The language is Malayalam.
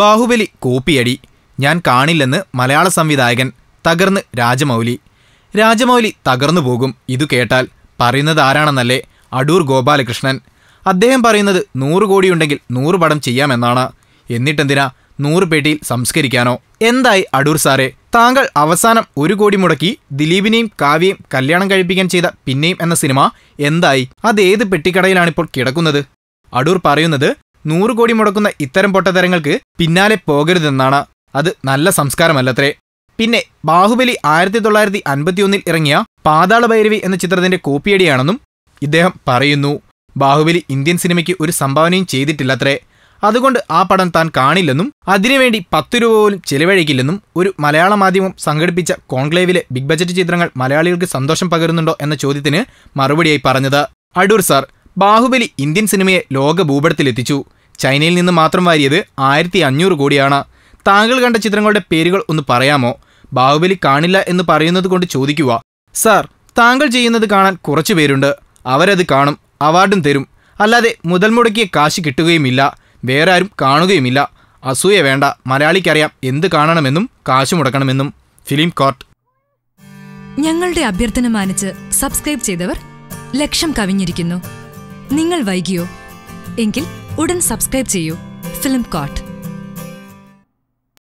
ബാഹുബലി കോപ്പിയടി ഞാൻ കാണില്ലെന്ന് മലയാള സംവിധായകൻ തകർന്ന് രാജമൗലി രാജമൗലി തകർന്നു പോകും ഇതു കേട്ടാൽ പറയുന്നത് ആരാണെന്നല്ലേ അടൂർ ഗോപാലകൃഷ്ണൻ അദ്ദേഹം പറയുന്നത് നൂറ് കോടിയുണ്ടെങ്കിൽ നൂറ് പടം ചെയ്യാമെന്നാണ് എന്നിട്ടെന്തിനാ നൂറ് പേട്ടിയിൽ സംസ്കരിക്കാനോ എന്തായി അടൂർ സാറേ താങ്കൾ അവസാനം ഒരു കോടി മുടക്കി ദിലീപിനെയും കാവ്യയും കല്യാണം കഴിപ്പിക്കാൻ ചെയ്ത പിന്നെയും എന്ന സിനിമ എന്തായി അത് ഏത് പെട്ടിക്കടയിലാണിപ്പോൾ കിടക്കുന്നത് അടൂർ പറയുന്നത് നൂറ് കോടി മുടക്കുന്ന ഇത്തരം പൊട്ടത്തരങ്ങൾക്ക് പിന്നാലെ പോകരുതെന്നാണ് അത് നല്ല സംസ്കാരമല്ലത്രേ പിന്നെ ബാഹുബലി ആയിരത്തി തൊള്ളായിരത്തി അൻപത്തിയൊന്നിൽ ഇറങ്ങിയ പാതാള ഭൈരവി എന്ന ചിത്രത്തിന്റെ കോപ്പിയടിയാണെന്നും ഇദ്ദേഹം പറയുന്നു ബാഹുബലി ഇന്ത്യൻ സിനിമയ്ക്ക് ഒരു സംഭാവനയും ചെയ്തിട്ടില്ലത്രേ അതുകൊണ്ട് ആ പടം താൻ കാണില്ലെന്നും അതിനുവേണ്ടി പത്തു രൂപ പോലും ചിലവഴിക്കില്ലെന്നും ഒരു മലയാള മാധ്യമം സംഘടിപ്പിച്ച കോൺക്ലേവിലെ ബിഗ് ബജറ്റ് ചിത്രങ്ങൾ മലയാളികൾക്ക് സന്തോഷം പകരുന്നുണ്ടോ എന്ന ചോദ്യത്തിന് മറുപടിയായി പറഞ്ഞത് അടൂർ സാർ ബാഹുബലി ഇന്ത്യൻ സിനിമയെ ലോക ഭൂപടത്തിലെത്തിച്ചു ചൈനയിൽ നിന്ന് മാത്രം വാരിയത് ആയിരത്തി അഞ്ഞൂറ് കോടിയാണ് താങ്കൾ കണ്ട ചിത്രങ്ങളുടെ പേരുകൾ ഒന്ന് പറയാമോ ബാഹുബലി കാണില്ല എന്ന് പറയുന്നത് കൊണ്ട് ചോദിക്കുക സാർ താങ്കൾ ചെയ്യുന്നത് കാണാൻ കുറച്ചു പേരുണ്ട് അവരത് കാണും അവാർഡും തരും അല്ലാതെ മുതൽ മുടക്കിയ കാശ് കിട്ടുകയുമില്ല വേറെ ആരും കാണുകയുമില്ല അസൂയ വേണ്ട മലയാളിക്കറിയാം എന്ത് കാണണമെന്നും കാശ് മുടക്കണമെന്നും ഫിലിം കോർട്ട് ഞങ്ങളുടെ അഭ്യർത്ഥന മാനിച്ച് സബ്സ്ക്രൈബ് ചെയ്തവർ ലക്ഷം കവിഞ്ഞിരിക്കുന്നു നിങ്ങൾ വൈകിയോ എങ്കിൽ ഉടൻ സബ്സ്ക്രൈബ് ചെയ്യൂ ഫിലിം കോട്ട്